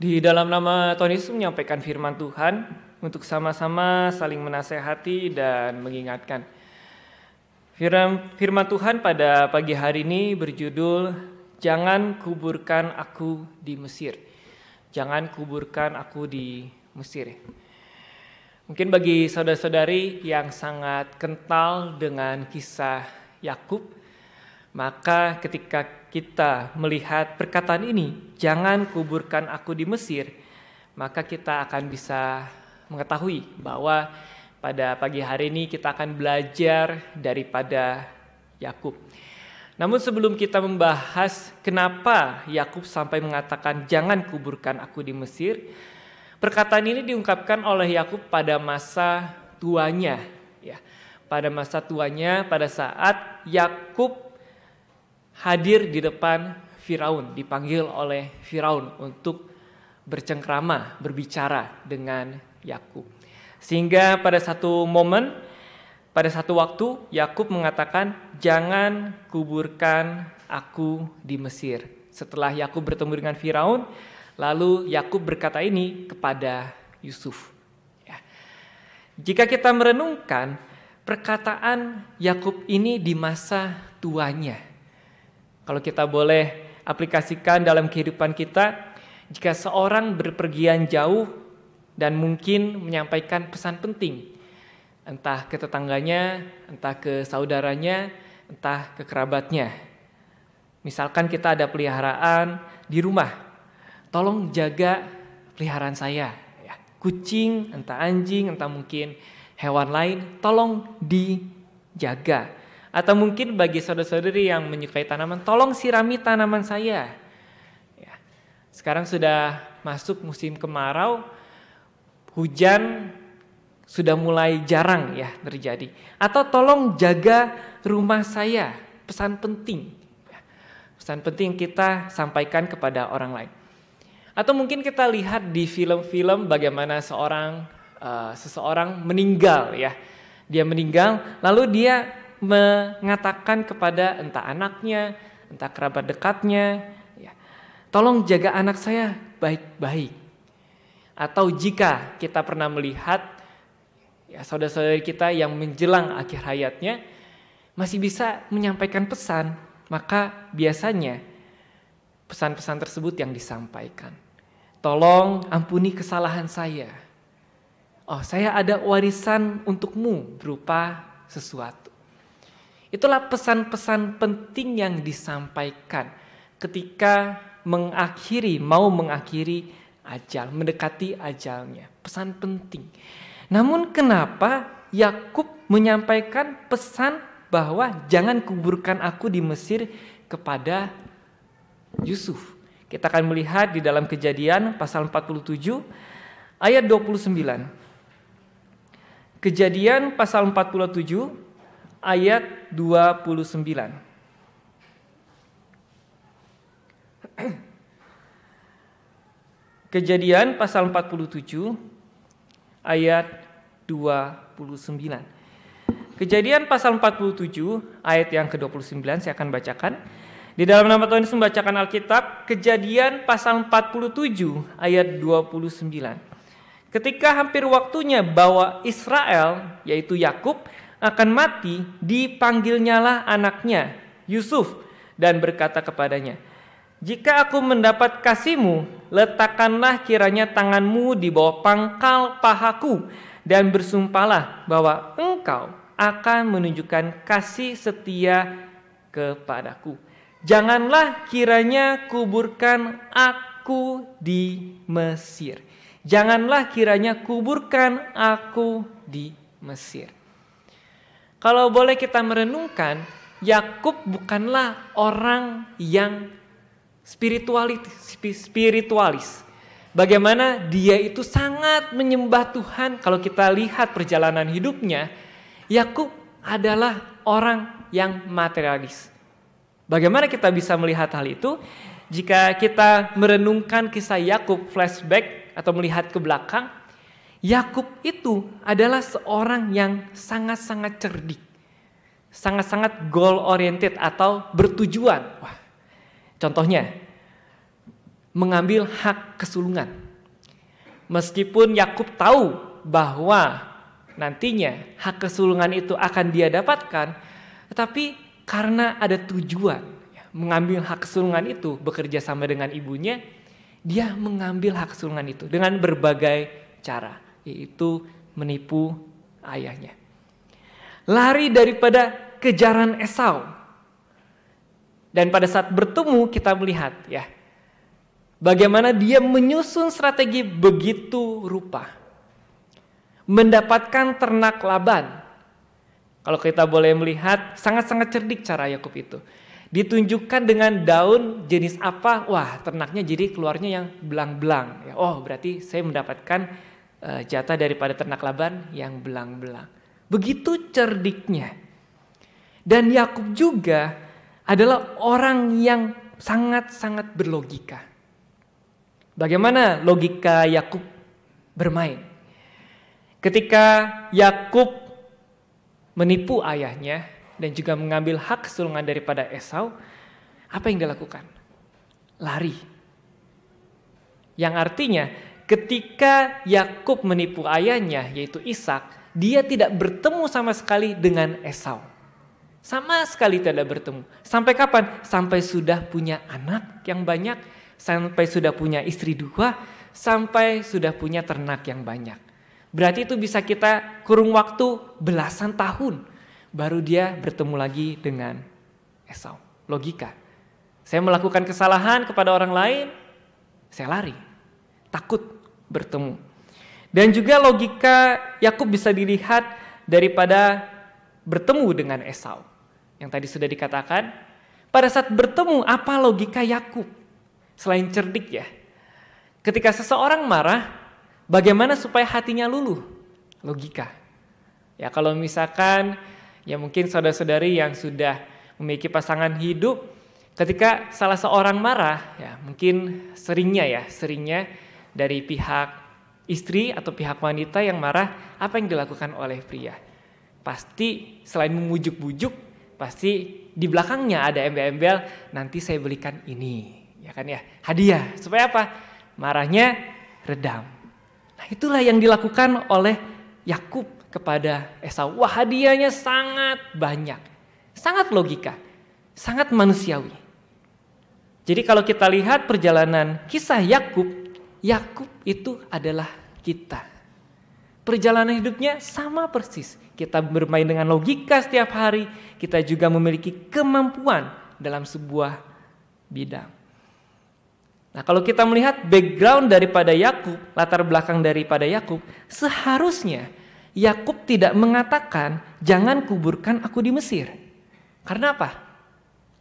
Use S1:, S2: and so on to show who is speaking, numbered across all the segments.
S1: Di dalam nama Tuhan Yesus menyampaikan firman Tuhan untuk sama-sama saling menasehati dan mengingatkan. Firman, firman Tuhan pada pagi hari ini berjudul Jangan kuburkan aku di Mesir. Jangan kuburkan aku di Mesir. Mungkin bagi saudara-saudari yang sangat kental dengan kisah Yakub, maka ketika kita melihat perkataan ini, jangan kuburkan aku di Mesir, maka kita akan bisa mengetahui bahwa pada pagi hari ini kita akan belajar daripada Yakub. Namun sebelum kita membahas kenapa Yakub sampai mengatakan jangan kuburkan aku di Mesir, perkataan ini diungkapkan oleh Yakub pada masa tuanya, ya. Pada masa tuanya, pada saat Yakub hadir di depan Firaun, dipanggil oleh Firaun untuk bercengkrama, berbicara dengan Yakub. Sehingga pada satu momen, pada satu waktu Yakub mengatakan, "Jangan kuburkan aku di Mesir." Setelah Yakub bertemu dengan Firaun, lalu Yakub berkata ini kepada Yusuf. Ya. Jika kita merenungkan perkataan Yakub ini di masa tuanya, kalau kita boleh aplikasikan dalam kehidupan kita, jika seorang berpergian jauh dan mungkin menyampaikan pesan penting, entah ke tetangganya, entah ke saudaranya, entah ke kerabatnya. Misalkan kita ada peliharaan di rumah, tolong jaga peliharaan saya. Ya. Kucing, entah anjing, entah mungkin hewan lain, tolong dijaga atau mungkin bagi saudara-saudari yang menyukai tanaman, tolong sirami tanaman saya. Ya. Sekarang sudah masuk musim kemarau, hujan sudah mulai jarang ya terjadi. Atau tolong jaga rumah saya, pesan penting. Ya. Pesan penting kita sampaikan kepada orang lain. Atau mungkin kita lihat di film-film bagaimana seorang uh, seseorang meninggal ya. Dia meninggal lalu dia mengatakan kepada entah anaknya, entah kerabat dekatnya, ya, tolong jaga anak saya baik-baik. Atau jika kita pernah melihat ya, saudara-saudari kita yang menjelang akhir hayatnya masih bisa menyampaikan pesan, maka biasanya pesan-pesan tersebut yang disampaikan. Tolong ampuni kesalahan saya. Oh, saya ada warisan untukmu berupa sesuatu. Itulah pesan-pesan penting yang disampaikan ketika mengakhiri, mau mengakhiri ajal, mendekati ajalnya. Pesan penting. Namun kenapa Yakub menyampaikan pesan bahwa jangan kuburkan aku di Mesir kepada Yusuf. Kita akan melihat di dalam kejadian pasal 47 ayat 29. Kejadian pasal 47 ayat 29. Kejadian pasal 47 ayat 29. Kejadian pasal 47 ayat yang ke-29 saya akan bacakan. Di dalam nama Tuhan Yesus membacakan Alkitab, Kejadian pasal 47 ayat 29. Ketika hampir waktunya bahwa Israel yaitu Yakub akan mati, dipanggilnyalah anaknya Yusuf dan berkata kepadanya, "Jika aku mendapat kasihmu, letakkanlah kiranya tanganmu di bawah pangkal pahaku dan bersumpahlah bahwa engkau akan menunjukkan kasih setia kepadaku. Janganlah kiranya kuburkan aku di Mesir. Janganlah kiranya kuburkan aku di Mesir." Kalau boleh kita merenungkan, Yakub bukanlah orang yang spiritualis, spiritualis. Bagaimana dia itu sangat menyembah Tuhan. Kalau kita lihat perjalanan hidupnya, Yakub adalah orang yang materialis. Bagaimana kita bisa melihat hal itu? Jika kita merenungkan kisah Yakub flashback atau melihat ke belakang, Yakub itu adalah seorang yang sangat-sangat cerdik, sangat-sangat goal oriented atau bertujuan. Wah, contohnya mengambil hak kesulungan. Meskipun Yakub tahu bahwa nantinya hak kesulungan itu akan dia dapatkan, tetapi karena ada tujuan mengambil hak kesulungan itu bekerja sama dengan ibunya, dia mengambil hak kesulungan itu dengan berbagai cara yaitu menipu ayahnya. Lari daripada kejaran Esau. Dan pada saat bertemu kita melihat ya bagaimana dia menyusun strategi begitu rupa. Mendapatkan ternak Laban. Kalau kita boleh melihat sangat-sangat cerdik cara Yakub itu. Ditunjukkan dengan daun jenis apa, wah ternaknya jadi keluarnya yang belang-belang. Ya, oh berarti saya mendapatkan uh, jatah daripada ternak Laban yang belang-belang. Begitu cerdiknya. Dan Yakub juga adalah orang yang sangat-sangat berlogika. Bagaimana logika Yakub bermain? Ketika Yakub menipu ayahnya dan juga mengambil hak sulungan daripada Esau, apa yang dilakukan? Lari. Yang artinya Ketika Yakub menipu ayahnya yaitu Ishak, dia tidak bertemu sama sekali dengan Esau. Sama sekali tidak bertemu. Sampai kapan? Sampai sudah punya anak yang banyak, sampai sudah punya istri dua, sampai sudah punya ternak yang banyak. Berarti itu bisa kita kurung waktu belasan tahun baru dia bertemu lagi dengan Esau. Logika. Saya melakukan kesalahan kepada orang lain, saya lari. Takut bertemu. Dan juga logika Yakub bisa dilihat daripada bertemu dengan Esau. Yang tadi sudah dikatakan, pada saat bertemu apa logika Yakub? Selain cerdik ya. Ketika seseorang marah, bagaimana supaya hatinya luluh? Logika. Ya kalau misalkan ya mungkin saudara-saudari yang sudah memiliki pasangan hidup ketika salah seorang marah ya mungkin seringnya ya, seringnya dari pihak istri atau pihak wanita yang marah, apa yang dilakukan oleh pria? Pasti selain memujuk-bujuk, pasti di belakangnya ada embel-embel, nanti saya belikan ini, ya kan ya, hadiah. Supaya apa? Marahnya redam. Nah itulah yang dilakukan oleh Yakub kepada Esau. Wah hadiahnya sangat banyak, sangat logika, sangat manusiawi. Jadi kalau kita lihat perjalanan kisah Yakub Yakub itu adalah kita. Perjalanan hidupnya sama persis. Kita bermain dengan logika setiap hari, kita juga memiliki kemampuan dalam sebuah bidang. Nah, kalau kita melihat background daripada Yakub, latar belakang daripada Yakub, seharusnya Yakub tidak mengatakan, "Jangan kuburkan aku di Mesir." Karena apa?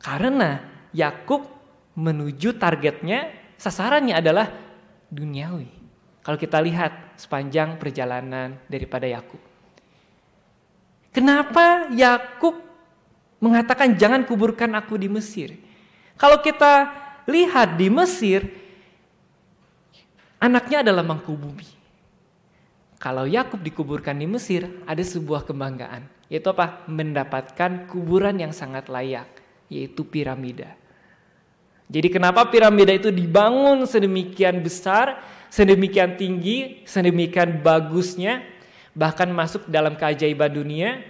S1: Karena Yakub menuju targetnya, sasarannya adalah duniawi. Kalau kita lihat sepanjang perjalanan daripada Yakub. Kenapa Yakub mengatakan jangan kuburkan aku di Mesir? Kalau kita lihat di Mesir, anaknya adalah mangkubumi Kalau Yakub dikuburkan di Mesir, ada sebuah kebanggaan, yaitu apa? Mendapatkan kuburan yang sangat layak, yaitu piramida. Jadi kenapa piramida itu dibangun sedemikian besar, sedemikian tinggi, sedemikian bagusnya, bahkan masuk dalam keajaiban dunia?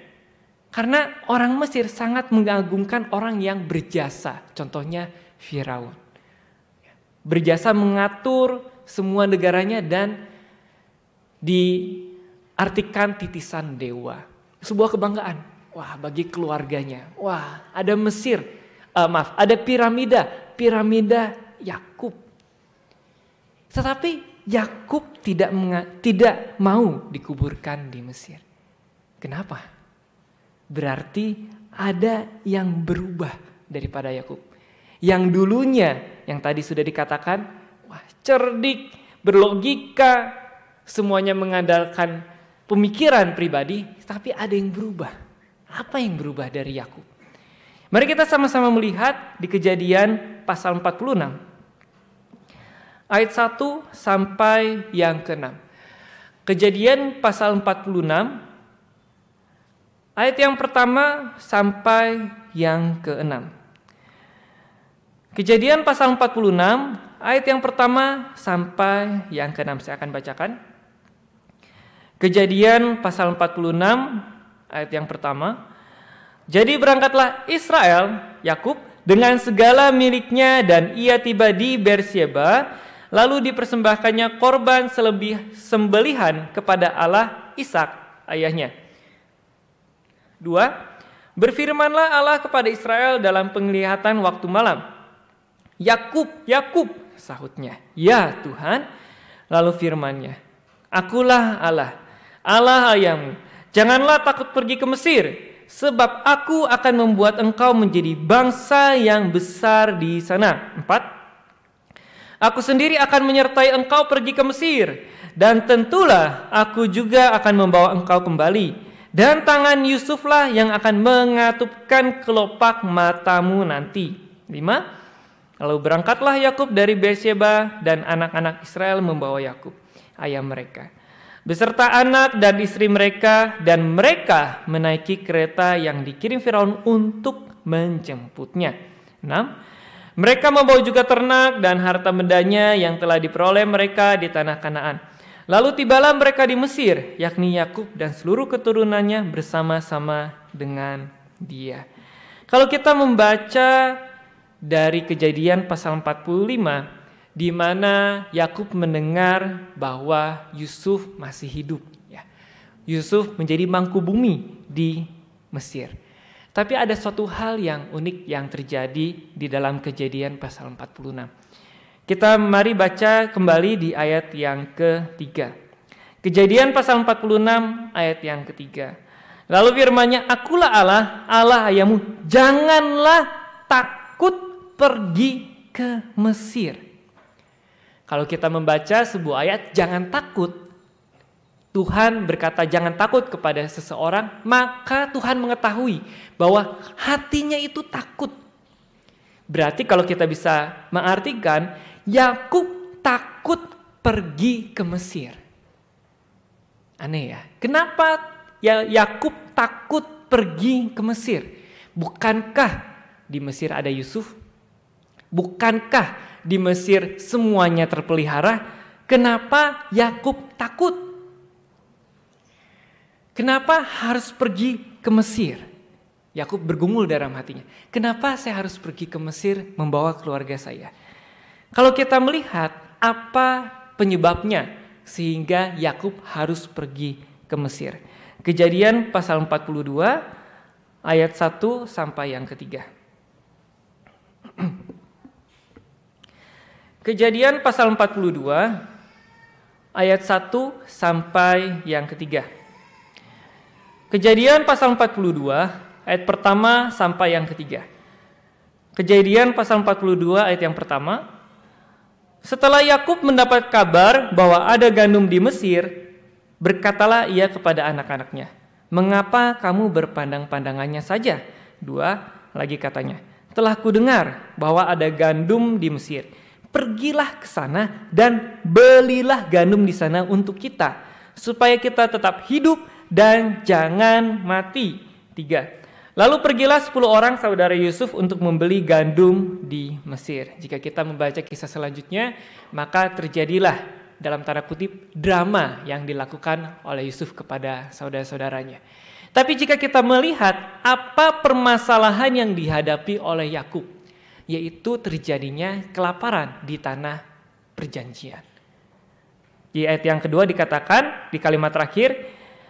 S1: Karena orang Mesir sangat mengagumkan orang yang berjasa, contohnya Firaun. Berjasa mengatur semua negaranya dan diartikan titisan dewa. Sebuah kebanggaan. Wah, bagi keluarganya. Wah, ada Mesir, uh, maaf, ada piramida piramida Yakub. Tetapi Yakub tidak tidak mau dikuburkan di Mesir. Kenapa? Berarti ada yang berubah daripada Yakub. Yang dulunya yang tadi sudah dikatakan, wah cerdik, berlogika, semuanya mengandalkan pemikiran pribadi, tapi ada yang berubah. Apa yang berubah dari Yakub? Mari kita sama-sama melihat di kejadian pasal 46. Ayat 1 sampai yang ke-6. Kejadian pasal 46 ayat yang pertama sampai yang ke-6. Kejadian pasal 46 ayat yang pertama sampai yang ke-6 saya akan bacakan. Kejadian pasal 46 ayat yang pertama jadi berangkatlah Israel, Yakub, dengan segala miliknya dan ia tiba di Beersheba, lalu dipersembahkannya korban selebih sembelihan kepada Allah Ishak, ayahnya. Dua, berfirmanlah Allah kepada Israel dalam penglihatan waktu malam. Yakub, Yakub, sahutnya. Ya Tuhan, lalu firmannya. Akulah Allah, Allah ayahmu. Janganlah takut pergi ke Mesir, sebab aku akan membuat engkau menjadi bangsa yang besar di sana. Empat, aku sendiri akan menyertai engkau pergi ke Mesir, dan tentulah aku juga akan membawa engkau kembali. Dan tangan Yusuflah yang akan mengatupkan kelopak matamu nanti. Lima, lalu berangkatlah Yakub dari Beersheba dan anak-anak Israel membawa Yakub, ayah mereka beserta anak dan istri mereka dan mereka menaiki kereta yang dikirim Firaun untuk menjemputnya. 6. Mereka membawa juga ternak dan harta bendanya yang telah diperoleh mereka di tanah Kanaan. Lalu tibalah mereka di Mesir, yakni Yakub dan seluruh keturunannya bersama-sama dengan dia. Kalau kita membaca dari kejadian pasal 45, di mana Yakub mendengar bahwa Yusuf masih hidup. Ya. Yusuf menjadi mangku bumi di Mesir. Tapi ada suatu hal yang unik yang terjadi di dalam kejadian pasal 46. Kita mari baca kembali di ayat yang ketiga. Kejadian pasal 46 ayat yang ketiga. Lalu firmannya, akulah Allah, Allah ayamu. janganlah takut pergi ke Mesir kalau kita membaca sebuah ayat, jangan takut. Tuhan berkata jangan takut kepada seseorang, maka Tuhan mengetahui bahwa hatinya itu takut. Berarti kalau kita bisa mengartikan, Yakub takut pergi ke Mesir. Aneh ya. Kenapa ya Yakub takut pergi ke Mesir? Bukankah di Mesir ada Yusuf? Bukankah di Mesir semuanya terpelihara, kenapa Yakub takut? Kenapa harus pergi ke Mesir? Yakub bergumul dalam hatinya, kenapa saya harus pergi ke Mesir membawa keluarga saya? Kalau kita melihat apa penyebabnya sehingga Yakub harus pergi ke Mesir. Kejadian pasal 42 ayat 1 sampai yang ketiga. Kejadian pasal 42 ayat 1 sampai yang ketiga. Kejadian pasal 42 ayat pertama sampai yang ketiga. Kejadian pasal 42 ayat yang pertama. Setelah Yakub mendapat kabar bahwa ada gandum di Mesir, berkatalah ia kepada anak-anaknya, "Mengapa kamu berpandang-pandangannya saja?" Dua lagi katanya, "Telah kudengar bahwa ada gandum di Mesir." pergilah ke sana dan belilah gandum di sana untuk kita supaya kita tetap hidup dan jangan mati. Tiga. Lalu pergilah sepuluh orang saudara Yusuf untuk membeli gandum di Mesir. Jika kita membaca kisah selanjutnya, maka terjadilah dalam tanda kutip drama yang dilakukan oleh Yusuf kepada saudara-saudaranya. Tapi jika kita melihat apa permasalahan yang dihadapi oleh Yakub, yaitu terjadinya kelaparan di tanah perjanjian. Di ayat yang kedua dikatakan di kalimat terakhir,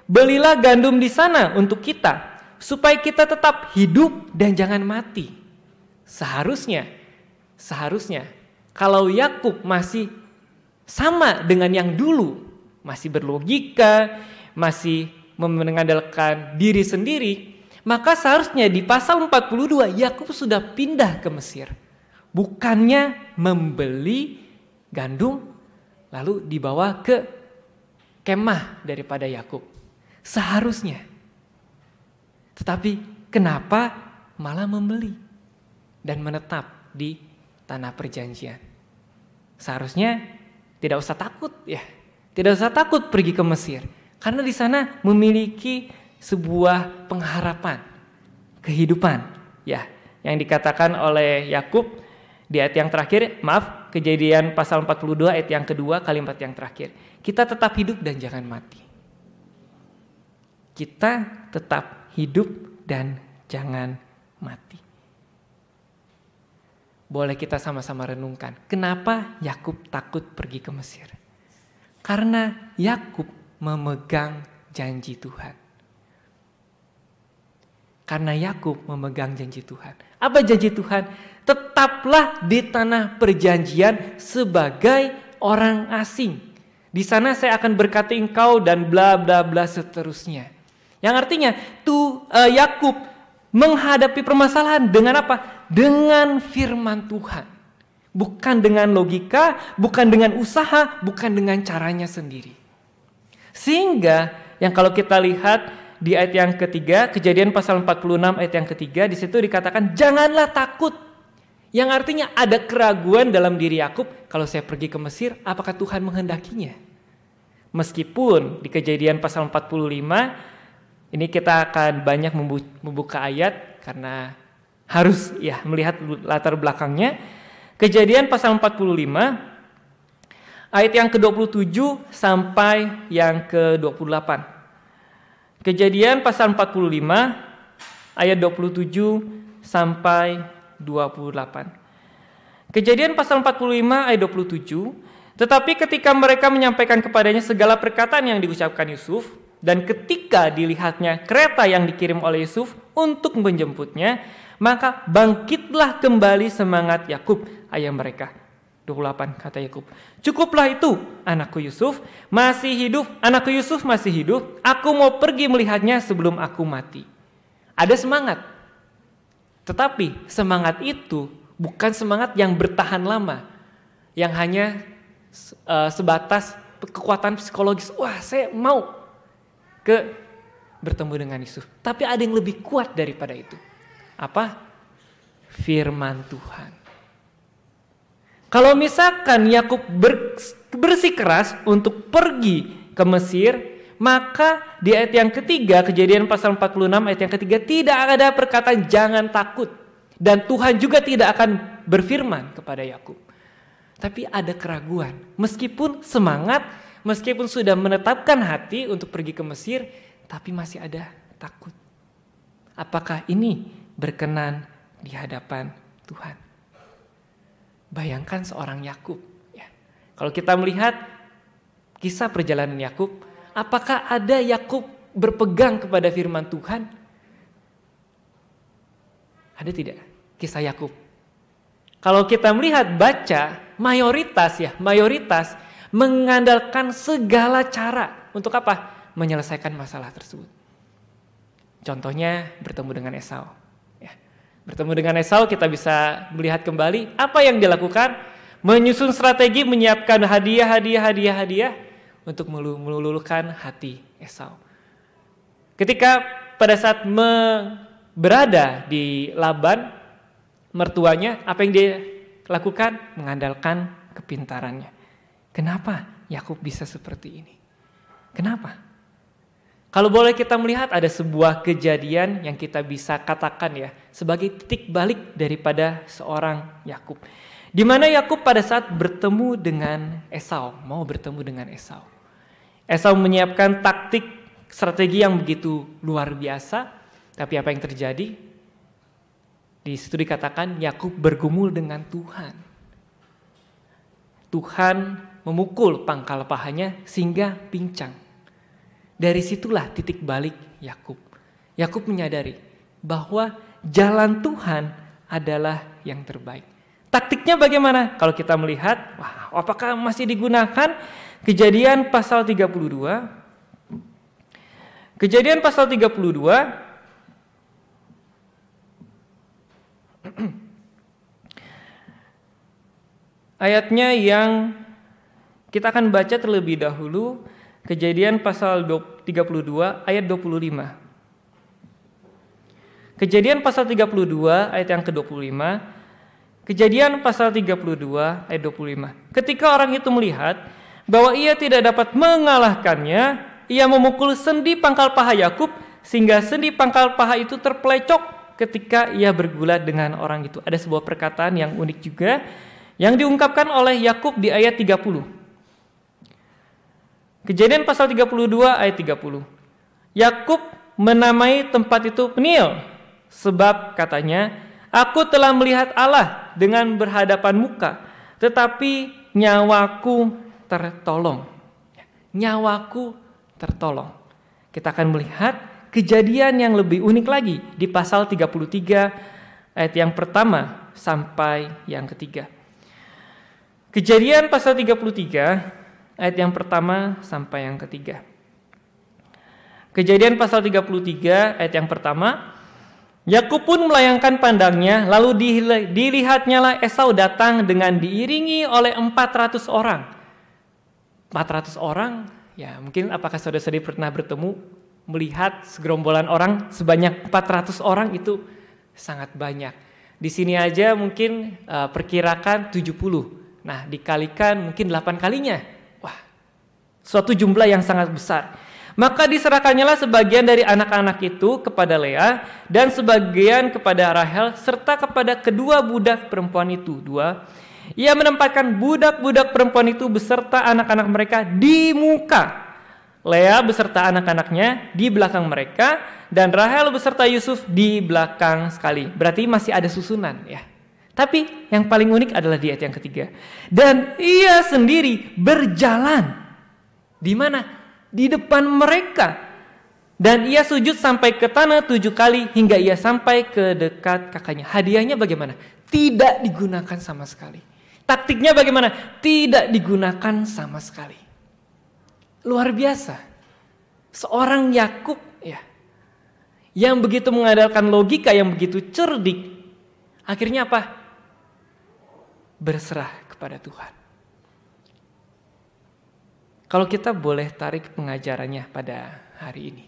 S1: belilah gandum di sana untuk kita supaya kita tetap hidup dan jangan mati. Seharusnya, seharusnya kalau Yakub masih sama dengan yang dulu, masih berlogika, masih mengandalkan diri sendiri, maka seharusnya di pasal 42 Yakub sudah pindah ke Mesir. Bukannya membeli gandum lalu dibawa ke kemah daripada Yakub. Seharusnya. Tetapi kenapa malah membeli dan menetap di tanah perjanjian? Seharusnya tidak usah takut ya. Tidak usah takut pergi ke Mesir karena di sana memiliki sebuah pengharapan kehidupan ya yang dikatakan oleh Yakub di ayat yang terakhir maaf kejadian pasal 42 ayat yang kedua kalimat yang terakhir kita tetap hidup dan jangan mati kita tetap hidup dan jangan mati boleh kita sama-sama renungkan kenapa Yakub takut pergi ke Mesir karena Yakub memegang janji Tuhan karena Yakub memegang janji Tuhan. Apa janji Tuhan? Tetaplah di tanah perjanjian sebagai orang asing. Di sana saya akan berkati engkau dan bla bla bla seterusnya. Yang artinya tuh eh, Yakub menghadapi permasalahan dengan apa? Dengan firman Tuhan. Bukan dengan logika, bukan dengan usaha, bukan dengan caranya sendiri. Sehingga yang kalau kita lihat di ayat yang ketiga, kejadian pasal 46 ayat yang ketiga, di situ dikatakan janganlah takut. Yang artinya ada keraguan dalam diri Yakub, kalau saya pergi ke Mesir, apakah Tuhan menghendakinya? Meskipun di kejadian pasal 45, ini kita akan banyak membuka ayat karena harus ya melihat latar belakangnya. Kejadian pasal 45 ayat yang ke-27 sampai yang ke-28. Kejadian pasal 45 ayat 27 sampai 28. Kejadian pasal 45 ayat 27, tetapi ketika mereka menyampaikan kepadanya segala perkataan yang diucapkan Yusuf dan ketika dilihatnya kereta yang dikirim oleh Yusuf untuk menjemputnya, maka bangkitlah kembali semangat Yakub ayah mereka 28 kata Yakub. Cukuplah itu anakku Yusuf masih hidup, anakku Yusuf masih hidup. Aku mau pergi melihatnya sebelum aku mati. Ada semangat. Tetapi semangat itu bukan semangat yang bertahan lama, yang hanya uh, sebatas kekuatan psikologis. Wah, saya mau ke bertemu dengan Yusuf. Tapi ada yang lebih kuat daripada itu. Apa? Firman Tuhan. Kalau misalkan Yakub bersikeras untuk pergi ke Mesir, maka di ayat yang ketiga, kejadian pasal 46 ayat yang ketiga, tidak ada perkataan jangan takut. Dan Tuhan juga tidak akan berfirman kepada Yakub. Tapi ada keraguan. Meskipun semangat, meskipun sudah menetapkan hati untuk pergi ke Mesir, tapi masih ada takut. Apakah ini berkenan di hadapan Tuhan? Bayangkan seorang Yakub. Ya. Kalau kita melihat kisah perjalanan Yakub, apakah ada Yakub berpegang kepada firman Tuhan? Ada tidak kisah Yakub? Kalau kita melihat baca mayoritas ya, mayoritas mengandalkan segala cara untuk apa? Menyelesaikan masalah tersebut. Contohnya bertemu dengan Esau. Bertemu dengan Esau kita bisa melihat kembali apa yang dilakukan menyusun strategi menyiapkan hadiah hadiah hadiah hadiah untuk meluluhkan hati Esau. Ketika pada saat berada di Laban mertuanya apa yang dia lakukan mengandalkan kepintarannya. Kenapa Yakub bisa seperti ini? Kenapa? Kalau boleh kita melihat ada sebuah kejadian yang kita bisa katakan ya sebagai titik balik daripada seorang Yakub. Di mana Yakub pada saat bertemu dengan Esau, mau bertemu dengan Esau. Esau menyiapkan taktik strategi yang begitu luar biasa, tapi apa yang terjadi? Di situ dikatakan Yakub bergumul dengan Tuhan. Tuhan memukul pangkal pahanya sehingga pincang. Dari situlah titik balik Yakub. Yakub menyadari bahwa jalan Tuhan adalah yang terbaik. Taktiknya bagaimana? Kalau kita melihat, wah, apakah masih digunakan Kejadian pasal 32? Kejadian pasal 32 ayatnya yang kita akan baca terlebih dahulu Kejadian pasal 32 ayat 25. Kejadian pasal 32 ayat yang ke-25. Kejadian pasal 32 ayat 25. Ketika orang itu melihat bahwa ia tidak dapat mengalahkannya, ia memukul sendi pangkal paha Yakub sehingga sendi pangkal paha itu terpelecok ketika ia bergulat dengan orang itu. Ada sebuah perkataan yang unik juga yang diungkapkan oleh Yakub di ayat 30. Kejadian pasal 32 ayat 30. Yakub menamai tempat itu Peniel sebab katanya, "Aku telah melihat Allah dengan berhadapan muka, tetapi nyawaku tertolong." Ya, nyawaku tertolong. Kita akan melihat kejadian yang lebih unik lagi di pasal 33 ayat yang pertama sampai yang ketiga. Kejadian pasal 33 ayat yang pertama sampai yang ketiga. Kejadian pasal 33 ayat yang pertama, Yakub pun melayangkan pandangnya, lalu dilihatnyalah Esau datang dengan diiringi oleh 400 orang. 400 orang, ya mungkin apakah saudara-saudari pernah bertemu melihat segerombolan orang sebanyak 400 orang itu sangat banyak. Di sini aja mungkin uh, perkirakan 70. Nah, dikalikan mungkin 8 kalinya Suatu jumlah yang sangat besar. Maka diserahkannya sebagian dari anak-anak itu kepada Lea dan sebagian kepada Rahel serta kepada kedua budak perempuan itu. Dua, ia menempatkan budak-budak perempuan itu beserta anak-anak mereka di muka. Lea beserta anak-anaknya di belakang mereka dan Rahel beserta Yusuf di belakang sekali. Berarti masih ada susunan ya. Tapi yang paling unik adalah di ayat yang ketiga. Dan ia sendiri berjalan di mana? Di depan mereka. Dan ia sujud sampai ke tanah tujuh kali hingga ia sampai ke dekat kakaknya. Hadiahnya bagaimana? Tidak digunakan sama sekali. Taktiknya bagaimana? Tidak digunakan sama sekali. Luar biasa. Seorang Yakub ya yang begitu mengandalkan logika yang begitu cerdik akhirnya apa? Berserah kepada Tuhan. Kalau kita boleh tarik pengajarannya pada hari ini.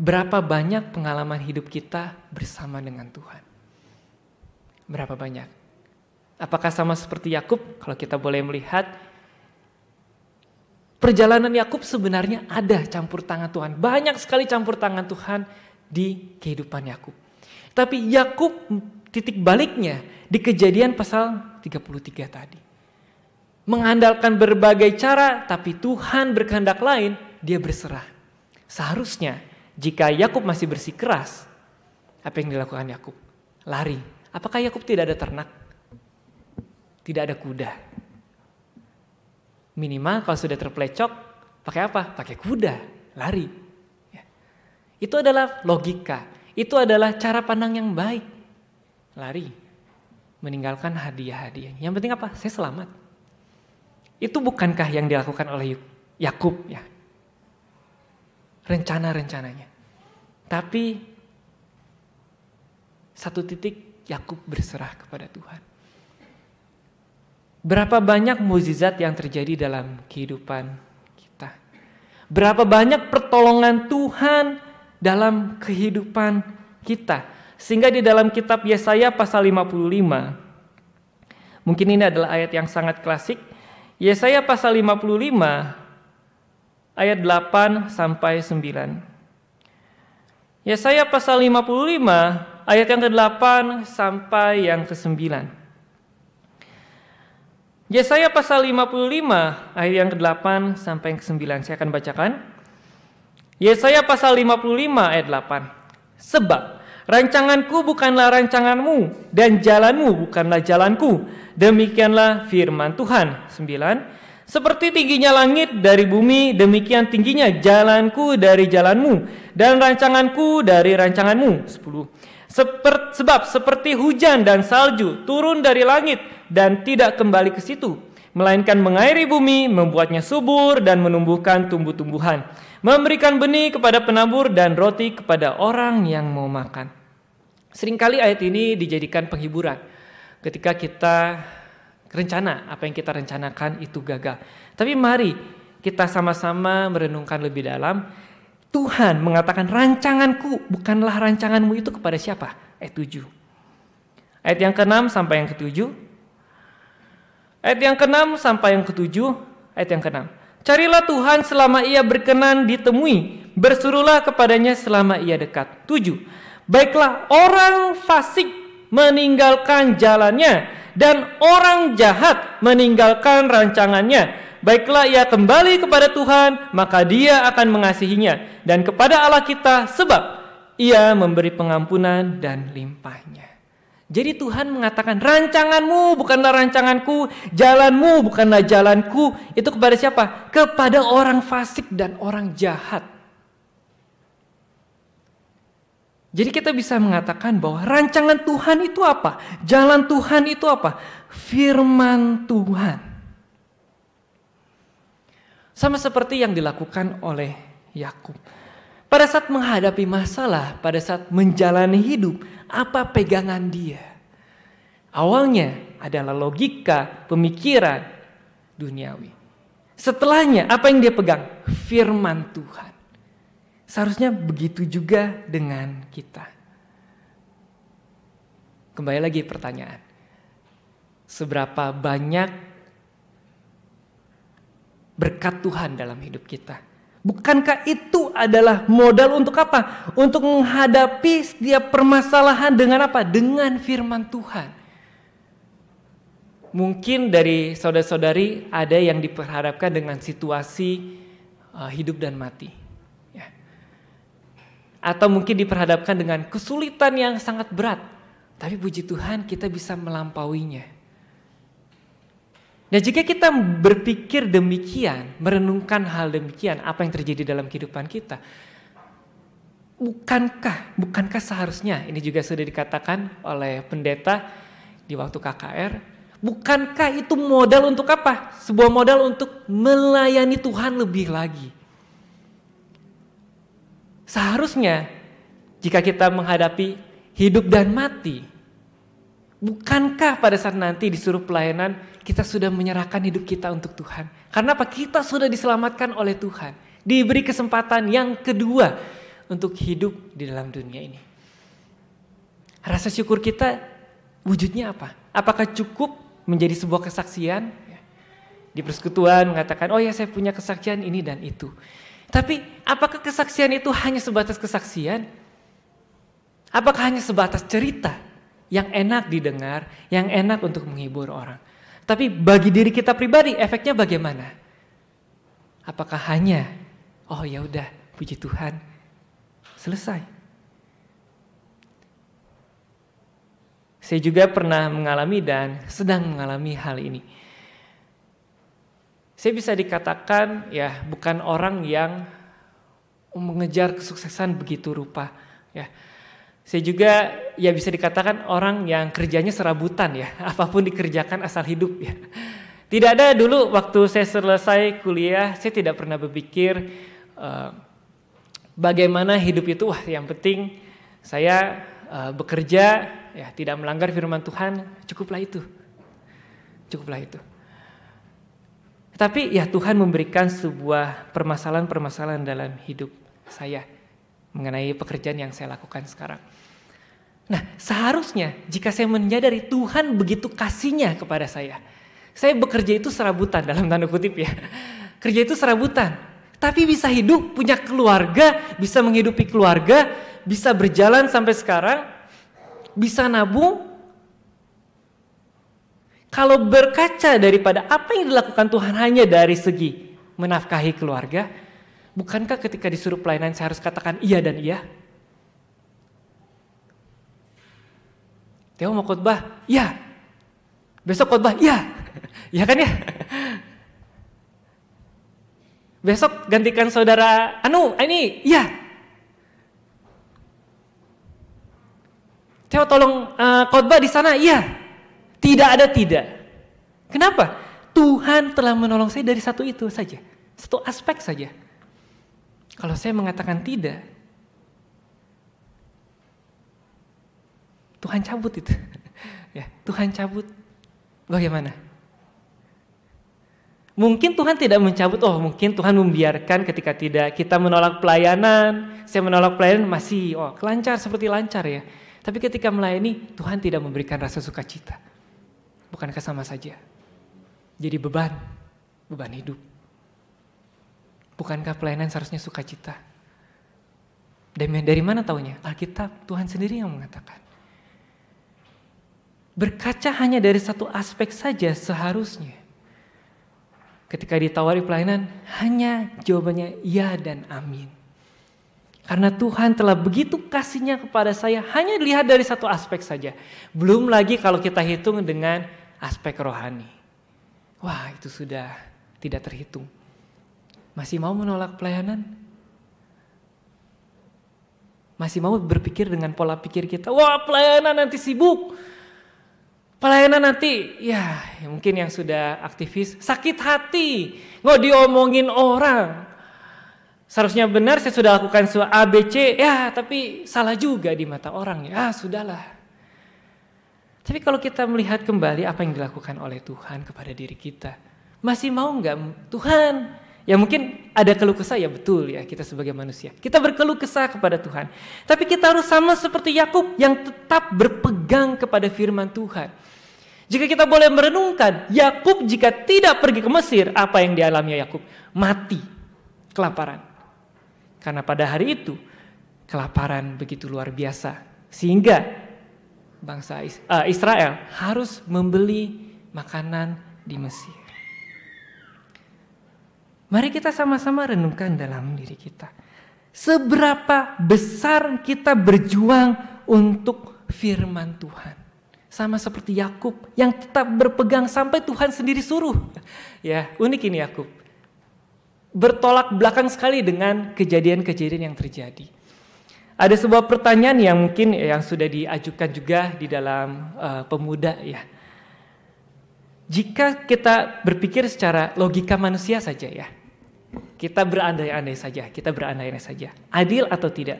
S1: Berapa banyak pengalaman hidup kita bersama dengan Tuhan? Berapa banyak? Apakah sama seperti Yakub? Kalau kita boleh melihat perjalanan Yakub sebenarnya ada campur tangan Tuhan. Banyak sekali campur tangan Tuhan di kehidupan Yakub. Tapi Yakub titik baliknya di kejadian pasal 33 tadi mengandalkan berbagai cara, tapi Tuhan berkehendak lain, dia berserah. Seharusnya jika Yakub masih bersikeras, apa yang dilakukan Yakub? Lari. Apakah Yakub tidak ada ternak? Tidak ada kuda. Minimal kalau sudah terplecok, pakai apa? Pakai kuda, lari. Ya. Itu adalah logika. Itu adalah cara pandang yang baik. Lari, meninggalkan hadiah-hadiah. Yang penting apa? Saya selamat. Itu bukankah yang dilakukan oleh Yakub ya? Rencana-rencananya. Tapi satu titik Yakub berserah kepada Tuhan. Berapa banyak mukjizat yang terjadi dalam kehidupan kita? Berapa banyak pertolongan Tuhan dalam kehidupan kita? Sehingga di dalam kitab Yesaya pasal 55 mungkin ini adalah ayat yang sangat klasik Yesaya pasal 55 ayat 8 sampai 9. Yesaya pasal 55 ayat yang ke-8 sampai yang ke-9. Yesaya pasal 55 ayat yang ke-8 sampai yang ke-9. Saya akan bacakan. Yesaya pasal 55 ayat 8. Sebab Rancanganku bukanlah rancanganmu dan jalanmu bukanlah jalanku. Demikianlah firman Tuhan. 9. Seperti tingginya langit dari bumi, demikian tingginya jalanku dari jalanmu dan rancanganku dari rancanganmu. 10. Seper, sebab seperti hujan dan salju turun dari langit dan tidak kembali ke situ, melainkan mengairi bumi, membuatnya subur dan menumbuhkan tumbuh-tumbuhan, memberikan benih kepada penabur dan roti kepada orang yang mau makan. Seringkali ayat ini dijadikan penghiburan ketika kita rencana apa yang kita rencanakan itu gagal. Tapi mari kita sama-sama merenungkan lebih dalam. Tuhan mengatakan rancanganku bukanlah rancanganmu itu kepada siapa? Ayat 7. Ayat yang ke-6 sampai yang ke-7. Ayat yang ke-6 sampai yang ke-7, ayat yang ke-6. Carilah Tuhan selama ia berkenan ditemui, bersurulah kepadanya selama ia dekat. 7. Baiklah orang fasik meninggalkan jalannya dan orang jahat meninggalkan rancangannya. Baiklah ia kembali kepada Tuhan, maka dia akan mengasihinya dan kepada Allah kita sebab ia memberi pengampunan dan limpahnya. Jadi Tuhan mengatakan rancanganmu bukanlah rancanganku, jalanmu bukanlah jalanku. Itu kepada siapa? Kepada orang fasik dan orang jahat. Jadi kita bisa mengatakan bahwa rancangan Tuhan itu apa? Jalan Tuhan itu apa? Firman Tuhan. Sama seperti yang dilakukan oleh Yakub. Pada saat menghadapi masalah, pada saat menjalani hidup, apa pegangan dia? Awalnya adalah logika, pemikiran duniawi. Setelahnya apa yang dia pegang? Firman Tuhan. Seharusnya begitu juga dengan kita. Kembali lagi pertanyaan. Seberapa banyak berkat Tuhan dalam hidup kita? Bukankah itu adalah modal untuk apa? Untuk menghadapi setiap permasalahan dengan apa? Dengan firman Tuhan. Mungkin dari saudara-saudari ada yang diperhadapkan dengan situasi uh, hidup dan mati atau mungkin diperhadapkan dengan kesulitan yang sangat berat. Tapi puji Tuhan kita bisa melampauinya. Nah jika kita berpikir demikian, merenungkan hal demikian, apa yang terjadi dalam kehidupan kita. Bukankah, bukankah seharusnya, ini juga sudah dikatakan oleh pendeta di waktu KKR, bukankah itu modal untuk apa? Sebuah modal untuk melayani Tuhan lebih lagi Seharusnya jika kita menghadapi hidup dan mati, bukankah pada saat nanti disuruh pelayanan kita sudah menyerahkan hidup kita untuk Tuhan? Karena apa? Kita sudah diselamatkan oleh Tuhan, diberi kesempatan yang kedua untuk hidup di dalam dunia ini. Rasa syukur kita wujudnya apa? Apakah cukup menjadi sebuah kesaksian? Di persekutuan mengatakan, oh ya saya punya kesaksian ini dan itu. Tapi apakah kesaksian itu hanya sebatas kesaksian? Apakah hanya sebatas cerita yang enak didengar, yang enak untuk menghibur orang? Tapi bagi diri kita pribadi efeknya bagaimana? Apakah hanya oh ya udah puji Tuhan selesai? Saya juga pernah mengalami dan sedang mengalami hal ini saya bisa dikatakan ya bukan orang yang mengejar kesuksesan begitu rupa ya. Saya juga ya bisa dikatakan orang yang kerjanya serabutan ya, apapun dikerjakan asal hidup ya. Tidak ada dulu waktu saya selesai kuliah, saya tidak pernah berpikir uh, bagaimana hidup itu wah yang penting saya uh, bekerja ya tidak melanggar firman Tuhan, cukuplah itu. Cukuplah itu. Tapi ya Tuhan memberikan sebuah permasalahan-permasalahan dalam hidup saya mengenai pekerjaan yang saya lakukan sekarang. Nah seharusnya jika saya menyadari Tuhan begitu kasihnya kepada saya. Saya bekerja itu serabutan dalam tanda kutip ya. Kerja itu serabutan. Tapi bisa hidup, punya keluarga, bisa menghidupi keluarga, bisa berjalan sampai sekarang, bisa nabung, kalau berkaca daripada apa yang dilakukan Tuhan hanya dari segi menafkahi keluarga, bukankah ketika disuruh pelayanan saya harus katakan iya dan iya? Theo mau khotbah, iya. Besok khotbah, iya. Iya kan ya? Besok gantikan saudara Anu, ini, iya. Theo tolong uh, khotbah di sana, iya. Tidak ada tidak. Kenapa? Tuhan telah menolong saya dari satu itu saja. Satu aspek saja. Kalau saya mengatakan tidak, Tuhan cabut itu. ya, Tuhan cabut. Bagaimana? Mungkin Tuhan tidak mencabut, oh mungkin Tuhan membiarkan ketika tidak kita menolak pelayanan, saya menolak pelayanan masih, oh kelancar seperti lancar ya. Tapi ketika melayani, Tuhan tidak memberikan rasa sukacita. Bukankah sama saja? Jadi beban, beban hidup. Bukankah pelayanan seharusnya sukacita? Dan dari mana taunya? Alkitab, Tuhan sendiri yang mengatakan. Berkaca hanya dari satu aspek saja seharusnya. Ketika ditawari pelayanan, hanya jawabannya ya dan amin. Karena Tuhan telah begitu kasihnya kepada saya, hanya dilihat dari satu aspek saja. Belum lagi kalau kita hitung dengan aspek rohani. Wah, itu sudah tidak terhitung. Masih mau menolak pelayanan? Masih mau berpikir dengan pola pikir kita, wah pelayanan nanti sibuk. Pelayanan nanti, ya, ya mungkin yang sudah aktivis, sakit hati, nggak diomongin orang. Seharusnya benar saya sudah lakukan A, B, ya tapi salah juga di mata orang. Ya ah, sudahlah, tapi kalau kita melihat kembali apa yang dilakukan oleh Tuhan kepada diri kita, masih mau nggak Tuhan? Ya mungkin ada keluh kesah ya betul ya kita sebagai manusia. Kita berkeluh kesah kepada Tuhan. Tapi kita harus sama seperti Yakub yang tetap berpegang kepada firman Tuhan. Jika kita boleh merenungkan, Yakub jika tidak pergi ke Mesir, apa yang dialami Yakub? Mati kelaparan. Karena pada hari itu kelaparan begitu luar biasa sehingga bangsa eh, Israel harus membeli makanan di Mesir. Mari kita sama-sama renungkan dalam diri kita. Seberapa besar kita berjuang untuk firman Tuhan. Sama seperti Yakub yang tetap berpegang sampai Tuhan sendiri suruh. Ya, unik ini Yakub. Bertolak belakang sekali dengan kejadian-kejadian yang terjadi. Ada sebuah pertanyaan yang mungkin yang sudah diajukan juga di dalam uh, pemuda ya. Jika kita berpikir secara logika manusia saja ya, kita berandai-andai saja, kita berandai-andai saja, adil atau tidak,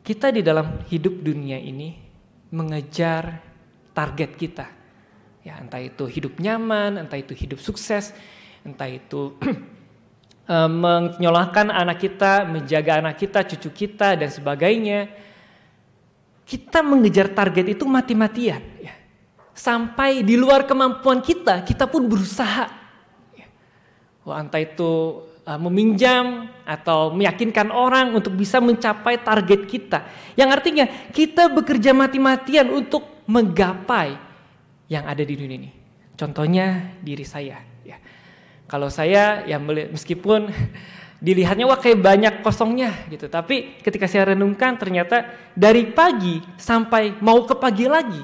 S1: kita di dalam hidup dunia ini mengejar target kita, ya entah itu hidup nyaman, entah itu hidup sukses, entah itu E, menyolahkan anak kita, menjaga anak kita, cucu kita dan sebagainya. Kita mengejar target itu mati-matian. Ya. Sampai di luar kemampuan kita, kita pun berusaha. Ya. Wah, oh, itu e, meminjam atau meyakinkan orang untuk bisa mencapai target kita. Yang artinya kita bekerja mati-matian untuk menggapai yang ada di dunia ini. Contohnya diri saya kalau saya ya meskipun dilihatnya wah kayak banyak kosongnya gitu, tapi ketika saya renungkan ternyata dari pagi sampai mau ke pagi lagi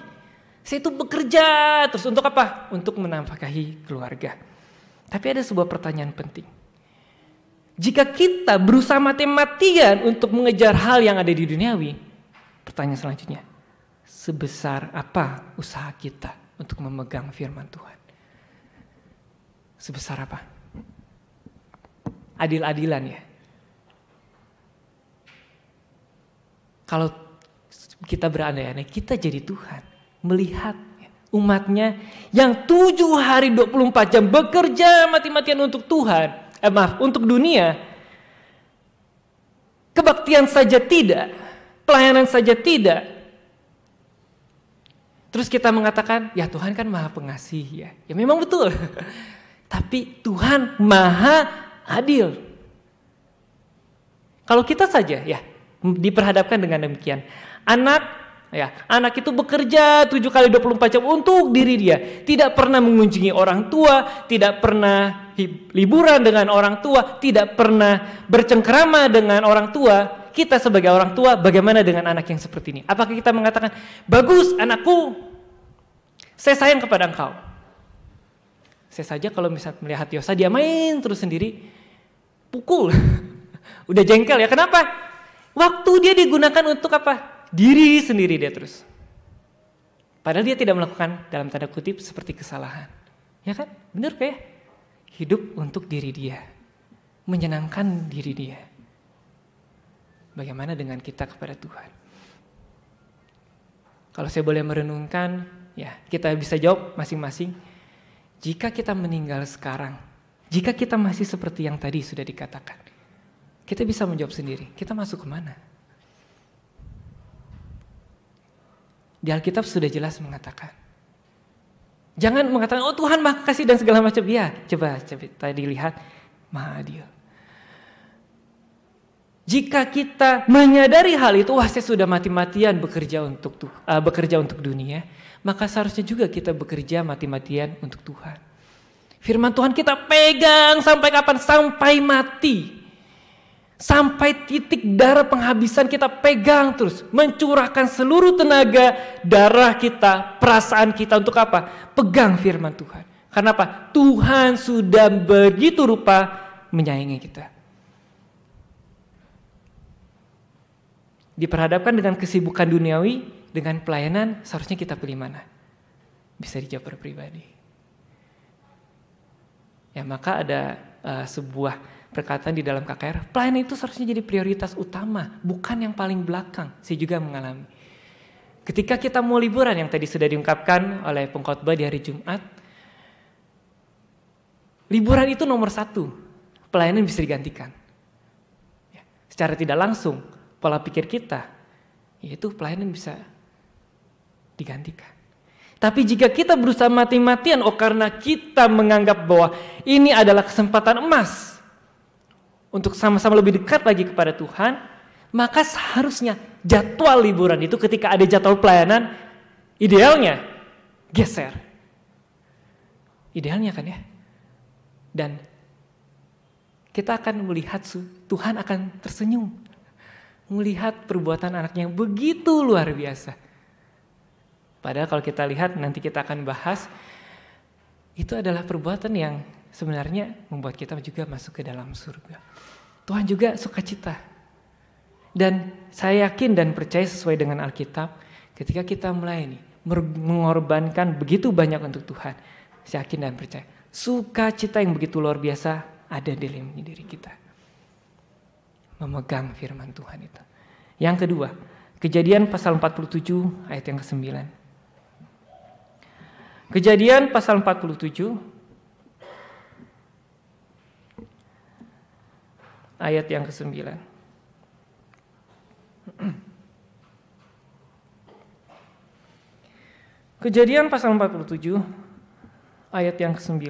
S1: saya itu bekerja terus untuk apa? Untuk menafkahi keluarga. Tapi ada sebuah pertanyaan penting. Jika kita berusaha mati-matian untuk mengejar hal yang ada di duniawi, pertanyaan selanjutnya, sebesar apa usaha kita untuk memegang firman Tuhan? sebesar apa? Adil-adilan ya. Kalau kita berandai-andai, kita jadi Tuhan. Melihat ya, umatnya yang tujuh hari 24 jam bekerja mati-matian untuk Tuhan. Eh maaf, untuk dunia. Kebaktian saja tidak. Pelayanan saja tidak. Terus kita mengatakan, ya Tuhan kan maha pengasih ya. Ya memang betul. Tapi Tuhan maha adil. Kalau kita saja ya diperhadapkan dengan demikian. Anak ya, anak itu bekerja 7 kali 24 jam untuk diri dia, tidak pernah mengunjungi orang tua, tidak pernah liburan dengan orang tua, tidak pernah bercengkerama dengan orang tua. Kita sebagai orang tua bagaimana dengan anak yang seperti ini? Apakah kita mengatakan, "Bagus anakku, saya sayang kepada engkau." Saya saja kalau misal melihat Yosa dia main terus sendiri, pukul. Udah jengkel ya, kenapa? Waktu dia digunakan untuk apa? Diri sendiri dia terus. Padahal dia tidak melakukan dalam tanda kutip seperti kesalahan. Ya kan? Benar kayak hidup untuk diri dia. Menyenangkan diri dia. Bagaimana dengan kita kepada Tuhan? Kalau saya boleh merenungkan, ya kita bisa jawab masing-masing jika kita meninggal sekarang, jika kita masih seperti yang tadi sudah dikatakan, kita bisa menjawab sendiri, kita masuk kemana? Di Alkitab sudah jelas mengatakan. Jangan mengatakan, oh Tuhan maha kasih dan segala macam. Ya, coba, coba tadi lihat, maha adil. Jika kita menyadari hal itu, wah saya sudah mati-matian bekerja untuk uh, bekerja untuk dunia, maka seharusnya juga kita bekerja mati-matian untuk Tuhan. Firman Tuhan kita pegang sampai kapan? Sampai mati. Sampai titik darah penghabisan kita pegang terus. Mencurahkan seluruh tenaga, darah kita, perasaan kita untuk apa? Pegang firman Tuhan. Karena apa? Tuhan sudah begitu rupa menyayangi kita. diperhadapkan dengan kesibukan duniawi dengan pelayanan seharusnya kita pilih mana? Bisa dijawab per pribadi. Ya maka ada uh, sebuah perkataan di dalam KKR, pelayanan itu seharusnya jadi prioritas utama, bukan yang paling belakang. Saya juga mengalami. Ketika kita mau liburan yang tadi sudah diungkapkan oleh pengkhotbah di hari Jumat, liburan itu nomor satu, pelayanan bisa digantikan. Ya, secara tidak langsung, pola pikir kita, yaitu pelayanan bisa digantikan. Tapi jika kita berusaha mati-matian, oh karena kita menganggap bahwa ini adalah kesempatan emas untuk sama-sama lebih dekat lagi kepada Tuhan, maka seharusnya jadwal liburan itu ketika ada jadwal pelayanan, idealnya geser. Idealnya kan ya. Dan kita akan melihat Tuhan akan tersenyum melihat perbuatan anaknya yang begitu luar biasa. Padahal kalau kita lihat nanti kita akan bahas itu adalah perbuatan yang sebenarnya membuat kita juga masuk ke dalam surga. Tuhan juga suka cita. Dan saya yakin dan percaya sesuai dengan Alkitab ketika kita mulai ini mengorbankan begitu banyak untuk Tuhan. Saya yakin dan percaya sukacita yang begitu luar biasa ada di dalam diri kita memegang firman Tuhan itu. Yang kedua, Kejadian pasal 47 ayat yang ke-9. Kejadian pasal 47 ayat yang ke-9. Kejadian pasal 47 ayat yang ke-9.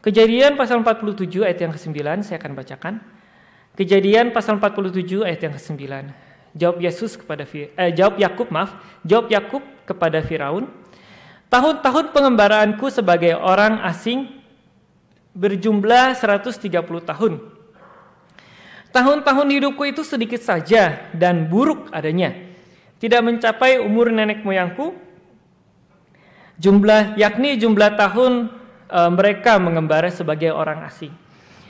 S1: Kejadian pasal 47 ayat yang ke-9 saya akan bacakan. Kejadian pasal 47 ayat yang ke-9. Jawab Yesus kepada eh, jawab Yakub maaf, jawab Yakub kepada Firaun, "Tahun-tahun pengembaraanku sebagai orang asing berjumlah 130 tahun. Tahun-tahun hidupku itu sedikit saja dan buruk adanya. Tidak mencapai umur nenek moyangku. Jumlah yakni jumlah tahun Eh, mereka mengembara sebagai orang asing.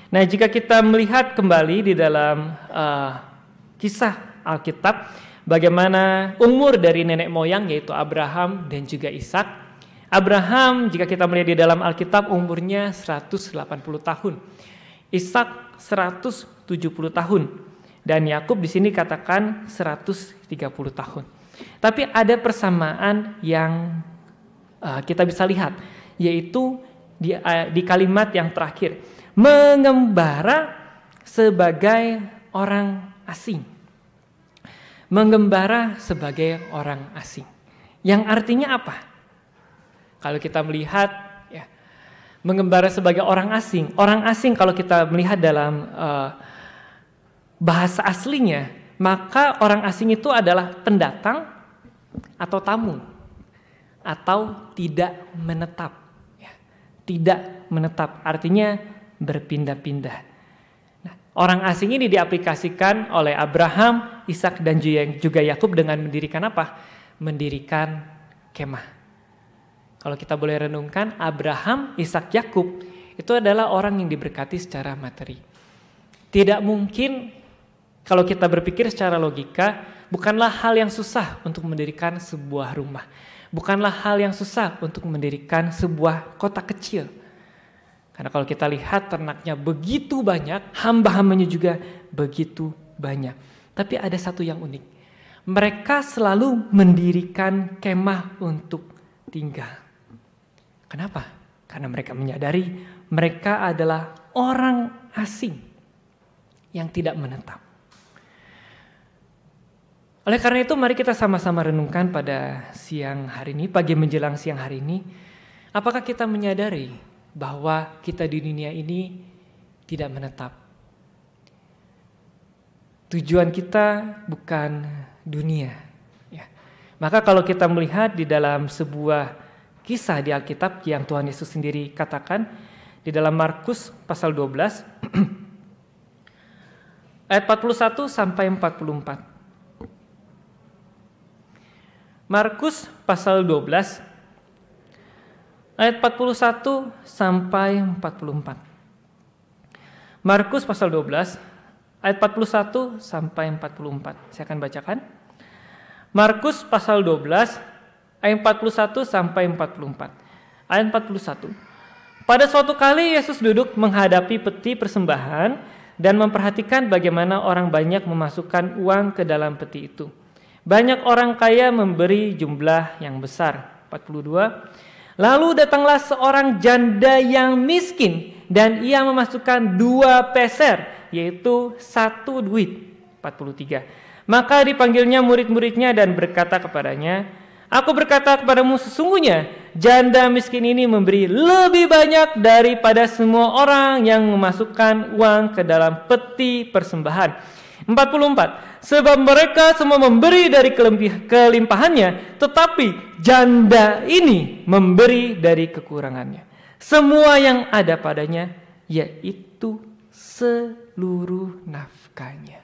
S1: Nah, jika kita melihat kembali di dalam e, kisah Alkitab, bagaimana umur dari nenek moyang yaitu Abraham dan juga Ishak. Abraham jika kita melihat di dalam Alkitab umurnya 180 tahun. Ishak 170 tahun dan Yakub di sini katakan 130 tahun. Tapi ada persamaan yang uh, kita bisa lihat yaitu di, eh, di kalimat yang terakhir. Mengembara sebagai orang asing. Mengembara sebagai orang asing. Yang artinya apa? Kalau kita melihat ya, mengembara sebagai orang asing. Orang asing kalau kita melihat dalam uh, bahasa aslinya, maka orang asing itu adalah pendatang atau tamu atau tidak menetap tidak menetap, artinya berpindah-pindah. Nah, orang asing ini diaplikasikan oleh Abraham, Ishak dan juga Yakub dengan mendirikan apa? Mendirikan kemah. Kalau kita boleh renungkan, Abraham, Ishak, Yakub itu adalah orang yang diberkati secara materi. Tidak mungkin kalau kita berpikir secara logika, bukanlah hal yang susah untuk mendirikan sebuah rumah bukanlah hal yang susah untuk mendirikan sebuah kota kecil. Karena kalau kita lihat ternaknya begitu banyak, hamba-hambanya juga begitu banyak. Tapi ada satu yang unik. Mereka selalu mendirikan kemah untuk tinggal. Kenapa? Karena mereka menyadari mereka adalah orang asing yang tidak menetap. Oleh karena itu mari kita sama-sama renungkan pada siang hari ini, pagi menjelang siang hari ini, apakah kita menyadari bahwa kita di dunia ini tidak menetap. Tujuan kita bukan dunia. Ya. Maka kalau kita melihat di dalam sebuah kisah di Alkitab yang Tuhan Yesus sendiri katakan di dalam Markus pasal 12 ayat 41 sampai 44. Markus pasal 12 ayat 41 sampai 44. Markus pasal 12 ayat 41 sampai 44. Saya akan bacakan. Markus pasal 12 ayat 41 sampai 44. Ayat 41. Pada suatu kali Yesus duduk menghadapi peti persembahan dan memperhatikan bagaimana orang banyak memasukkan uang ke dalam peti itu. Banyak orang kaya memberi jumlah yang besar. 42. Lalu datanglah seorang janda yang miskin dan ia memasukkan dua peser, yaitu satu duit. 43. Maka dipanggilnya murid-muridnya dan berkata kepadanya, Aku berkata kepadamu sesungguhnya janda miskin ini memberi lebih banyak daripada semua orang yang memasukkan uang ke dalam peti persembahan. 44. Sebab mereka semua memberi dari kelimpahannya, tetapi janda ini memberi dari kekurangannya. Semua yang ada padanya yaitu seluruh nafkahnya.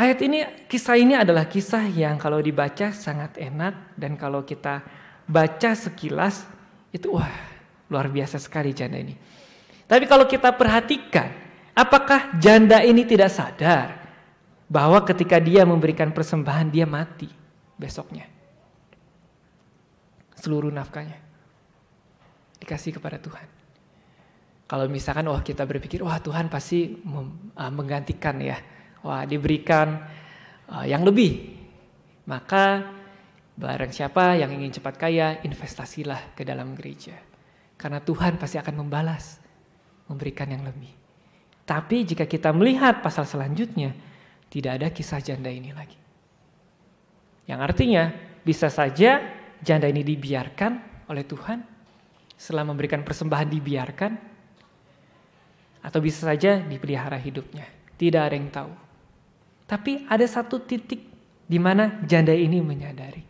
S1: Ayat ini, kisah ini adalah kisah yang kalau dibaca sangat enak dan kalau kita baca sekilas itu wah luar biasa sekali janda ini. Tapi kalau kita perhatikan Apakah janda ini tidak sadar bahwa ketika dia memberikan persembahan dia mati besoknya? Seluruh nafkahnya dikasih kepada Tuhan. Kalau misalkan wah oh, kita berpikir wah Tuhan pasti ah, menggantikan ya. Wah diberikan ah, yang lebih. Maka barang siapa yang ingin cepat kaya investasilah ke dalam gereja. Karena Tuhan pasti akan membalas memberikan yang lebih. Tapi jika kita melihat pasal selanjutnya, tidak ada kisah janda ini lagi. Yang artinya bisa saja janda ini dibiarkan oleh Tuhan setelah memberikan persembahan dibiarkan atau bisa saja dipelihara hidupnya. Tidak ada yang tahu. Tapi ada satu titik di mana janda ini menyadari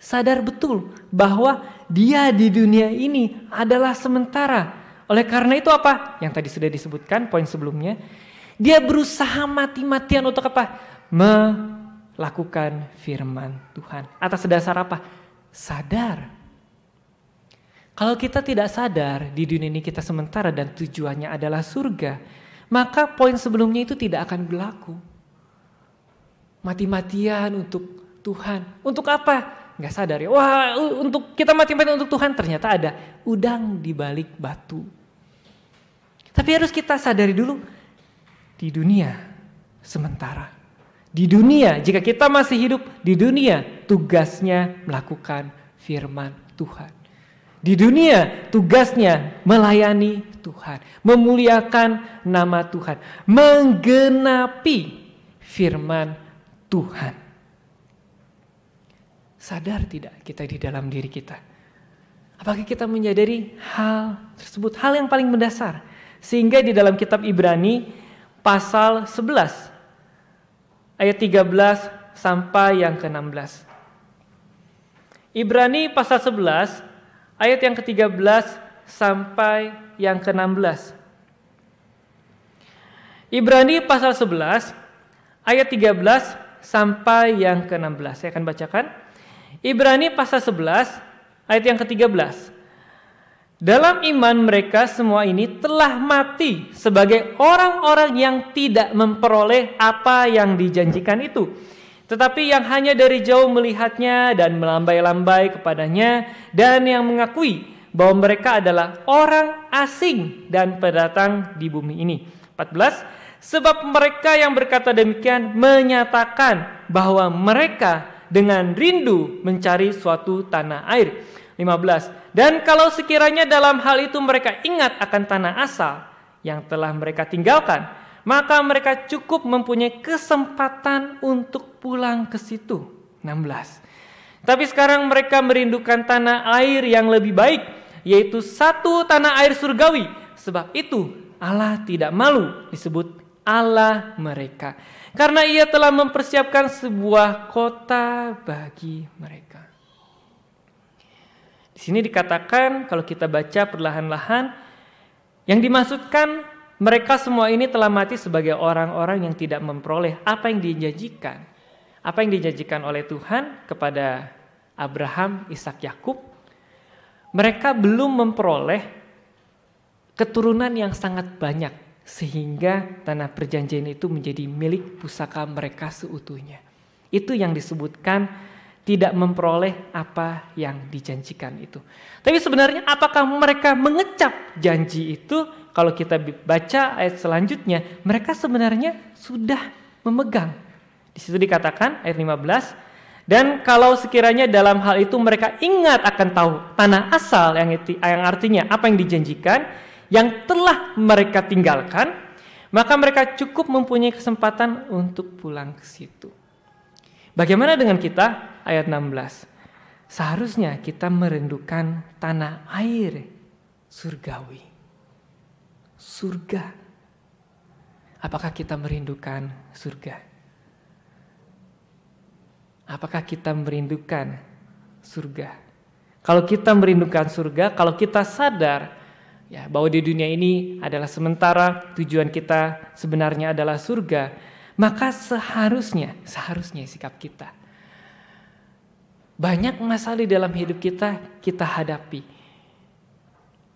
S1: sadar betul bahwa dia di dunia ini adalah sementara oleh karena itu apa? Yang tadi sudah disebutkan poin sebelumnya. Dia berusaha mati-matian untuk apa? Melakukan firman Tuhan. Atas dasar apa? Sadar. Kalau kita tidak sadar di dunia ini kita sementara dan tujuannya adalah surga, maka poin sebelumnya itu tidak akan berlaku. Mati-matian untuk Tuhan. Untuk apa? Gak sadar ya. Wah, untuk kita mati-matian untuk Tuhan ternyata ada udang di balik batu. Tapi harus kita sadari dulu di dunia sementara. Di dunia, jika kita masih hidup di dunia, tugasnya melakukan firman Tuhan. Di dunia, tugasnya melayani Tuhan, memuliakan nama Tuhan, menggenapi firman Tuhan. Sadar tidak kita di dalam diri kita? Apakah kita menyadari hal tersebut, hal yang paling mendasar? Sehingga di dalam kitab Ibrani pasal 11 ayat 13 sampai yang ke-16. Ibrani pasal 11 ayat yang ke-13 sampai yang ke-16. Ibrani pasal 11 ayat 13 sampai yang ke-16. Saya akan bacakan. Ibrani pasal 11 ayat yang ke-13. Dalam iman mereka semua ini telah mati sebagai orang-orang yang tidak memperoleh apa yang dijanjikan itu. Tetapi yang hanya dari jauh melihatnya dan melambai-lambai kepadanya dan yang mengakui bahwa mereka adalah orang asing dan pendatang di bumi ini. 14. Sebab mereka yang berkata demikian menyatakan bahwa mereka dengan rindu mencari suatu tanah air. 15. Dan kalau sekiranya dalam hal itu mereka ingat akan tanah asal yang telah mereka tinggalkan, maka mereka cukup mempunyai kesempatan untuk pulang ke situ. 16. Tapi sekarang mereka merindukan tanah air yang lebih baik, yaitu satu tanah air surgawi. Sebab itu Allah tidak malu disebut Allah mereka. Karena ia telah mempersiapkan sebuah kota bagi mereka. Di sini dikatakan kalau kita baca perlahan-lahan yang dimaksudkan mereka semua ini telah mati sebagai orang-orang yang tidak memperoleh apa yang dijanjikan. Apa yang dijanjikan oleh Tuhan kepada Abraham, Ishak, Yakub. Mereka belum memperoleh keturunan yang sangat banyak sehingga tanah perjanjian itu menjadi milik pusaka mereka seutuhnya. Itu yang disebutkan tidak memperoleh apa yang dijanjikan itu. Tapi sebenarnya apakah mereka mengecap janji itu? Kalau kita baca ayat selanjutnya, mereka sebenarnya sudah memegang. Di situ dikatakan ayat 15, dan kalau sekiranya dalam hal itu mereka ingat akan tahu tanah asal yang, itu, yang artinya apa yang dijanjikan, yang telah mereka tinggalkan, maka mereka cukup mempunyai kesempatan untuk pulang ke situ. Bagaimana dengan kita? Ayat 16. Seharusnya kita merindukan tanah air surgawi. Surga. Apakah kita merindukan surga? Apakah kita merindukan surga? Kalau kita merindukan surga, kalau kita sadar ya bahwa di dunia ini adalah sementara, tujuan kita sebenarnya adalah surga, maka seharusnya, seharusnya sikap kita. Banyak masalah di dalam hidup kita, kita hadapi.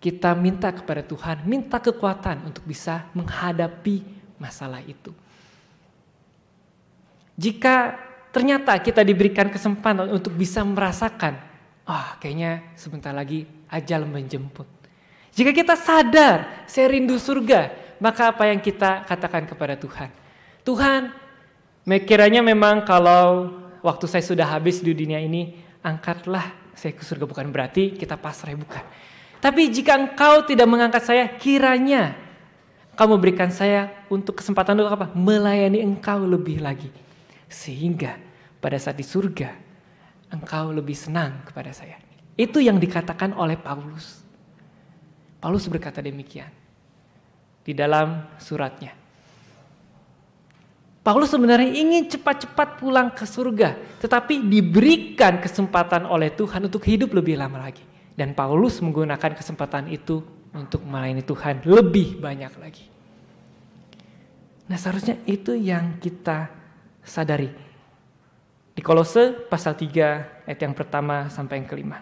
S1: Kita minta kepada Tuhan, minta kekuatan untuk bisa menghadapi masalah itu. Jika ternyata kita diberikan kesempatan untuk bisa merasakan, ah oh, kayaknya sebentar lagi ajal menjemput. Jika kita sadar, saya rindu surga, maka apa yang kita katakan kepada Tuhan? Tuhan, mikirannya memang kalau waktu saya sudah habis di dunia ini, angkatlah saya ke surga. Bukan berarti kita pasrah, ya, bukan. Tapi jika engkau tidak mengangkat saya, kiranya kamu berikan saya untuk kesempatan untuk apa? Melayani engkau lebih lagi. Sehingga pada saat di surga, engkau lebih senang kepada saya. Itu yang dikatakan oleh Paulus. Paulus berkata demikian di dalam suratnya. Paulus sebenarnya ingin cepat-cepat pulang ke surga, tetapi diberikan kesempatan oleh Tuhan untuk hidup lebih lama lagi. Dan Paulus menggunakan kesempatan itu untuk melayani Tuhan lebih banyak lagi. Nah, seharusnya itu yang kita sadari. Di Kolose pasal 3 ayat yang pertama sampai yang kelima.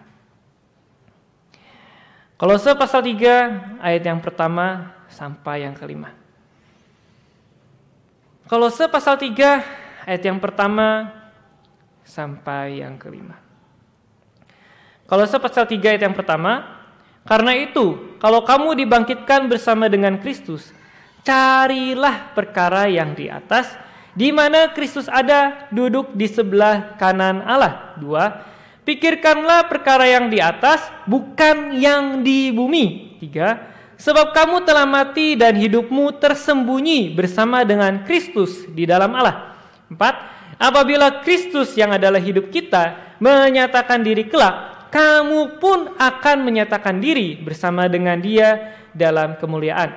S1: Kolose pasal 3 ayat yang pertama sampai yang kelima. Kolose pasal 3 ayat yang pertama sampai yang kelima. Kolose pasal 3 ayat yang pertama, karena itu kalau kamu dibangkitkan bersama dengan Kristus, carilah perkara yang di atas di mana Kristus ada duduk di sebelah kanan Allah. Dua, pikirkanlah perkara yang di atas bukan yang di bumi. Tiga, Sebab kamu telah mati dan hidupmu tersembunyi bersama dengan Kristus di dalam Allah. Empat, apabila Kristus yang adalah hidup kita menyatakan diri kelak, kamu pun akan menyatakan diri bersama dengan dia dalam kemuliaan.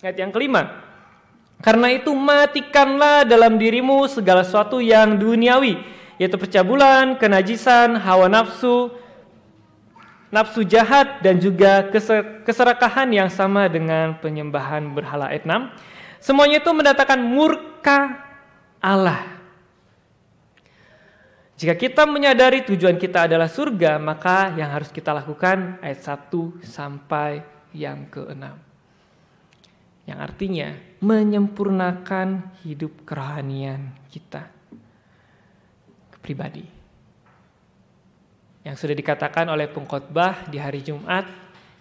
S1: Ayat yang kelima, karena itu matikanlah dalam dirimu segala sesuatu yang duniawi, yaitu percabulan, kenajisan, hawa nafsu, nafsu jahat dan juga keserakahan yang sama dengan penyembahan berhala etnam. Semuanya itu mendatangkan murka Allah. Jika kita menyadari tujuan kita adalah surga, maka yang harus kita lakukan ayat 1 sampai yang keenam Yang artinya menyempurnakan hidup kerohanian kita. Pribadi yang sudah dikatakan oleh pengkhotbah di hari Jumat,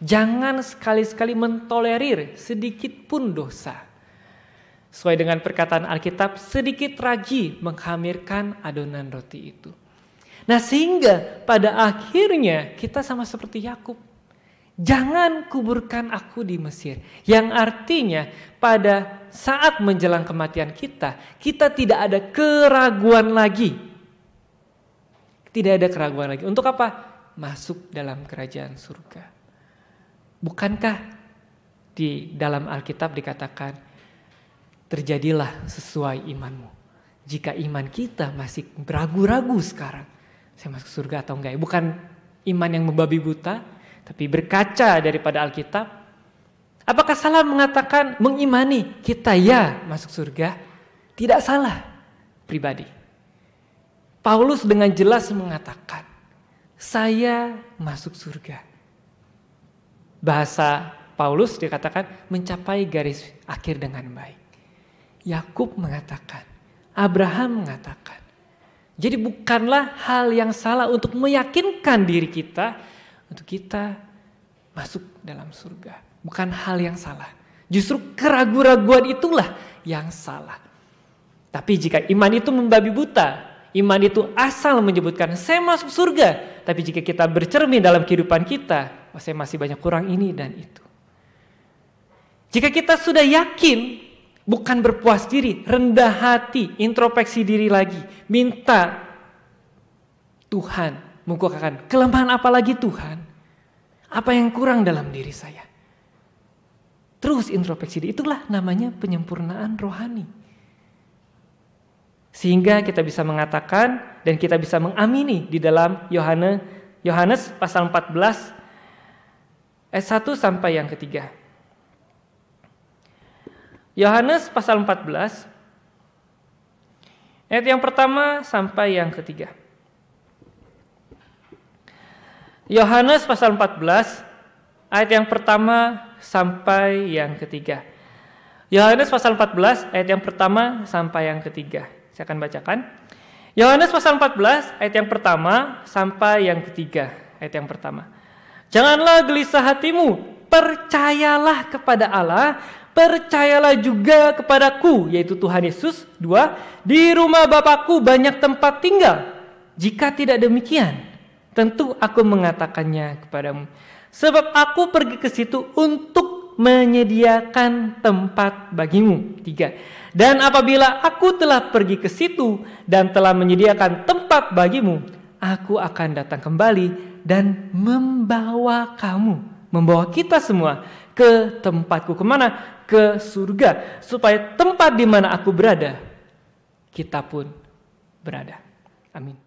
S1: jangan sekali-sekali mentolerir sedikit pun dosa. Sesuai dengan perkataan Alkitab, sedikit ragi menghamirkan adonan roti itu. Nah sehingga pada akhirnya kita sama seperti Yakub. Jangan kuburkan aku di Mesir. Yang artinya pada saat menjelang kematian kita, kita tidak ada keraguan lagi tidak ada keraguan lagi. Untuk apa? Masuk dalam kerajaan surga. Bukankah di dalam Alkitab dikatakan terjadilah sesuai imanmu. Jika iman kita masih ragu ragu sekarang, saya masuk surga atau enggak? Ya? Bukan iman yang membabi buta, tapi berkaca daripada Alkitab. Apakah salah mengatakan mengimani kita ya masuk surga? Tidak salah pribadi. Paulus dengan jelas mengatakan, saya masuk surga. Bahasa Paulus dikatakan mencapai garis akhir dengan baik. Yakub mengatakan, Abraham mengatakan. Jadi bukanlah hal yang salah untuk meyakinkan diri kita untuk kita masuk dalam surga. Bukan hal yang salah. Justru keraguan keraguan itulah yang salah. Tapi jika iman itu membabi buta, Iman itu asal menyebutkan saya masuk surga, tapi jika kita bercermin dalam kehidupan kita, oh, saya masih banyak kurang ini dan itu. Jika kita sudah yakin, bukan berpuas diri, rendah hati, introspeksi diri lagi, minta Tuhan mengukuhkan kelemahan apa lagi Tuhan? Apa yang kurang dalam diri saya? Terus introspeksi diri, itulah namanya penyempurnaan rohani. Sehingga kita bisa mengatakan dan kita bisa mengamini di dalam Yohanes Yohanes pasal 14 ayat 1 sampai yang ketiga. Yohanes pasal 14 ayat yang pertama sampai yang ketiga. Yohanes pasal 14 ayat yang pertama sampai yang ketiga. Yohanes pasal 14 ayat yang pertama sampai yang ketiga. Saya akan bacakan. Yohanes pasal 14 ayat yang pertama sampai yang ketiga. Ayat yang pertama. Janganlah gelisah hatimu, percayalah kepada Allah, percayalah juga kepadaku, yaitu Tuhan Yesus. Dua, di rumah Bapakku banyak tempat tinggal. Jika tidak demikian, tentu aku mengatakannya kepadamu. Sebab aku pergi ke situ untuk menyediakan tempat bagimu. Tiga, dan apabila aku telah pergi ke situ dan telah menyediakan tempat bagimu, aku akan datang kembali dan membawa kamu, membawa kita semua ke tempatku kemana? Ke surga, supaya tempat di mana aku berada, kita pun berada. Amin.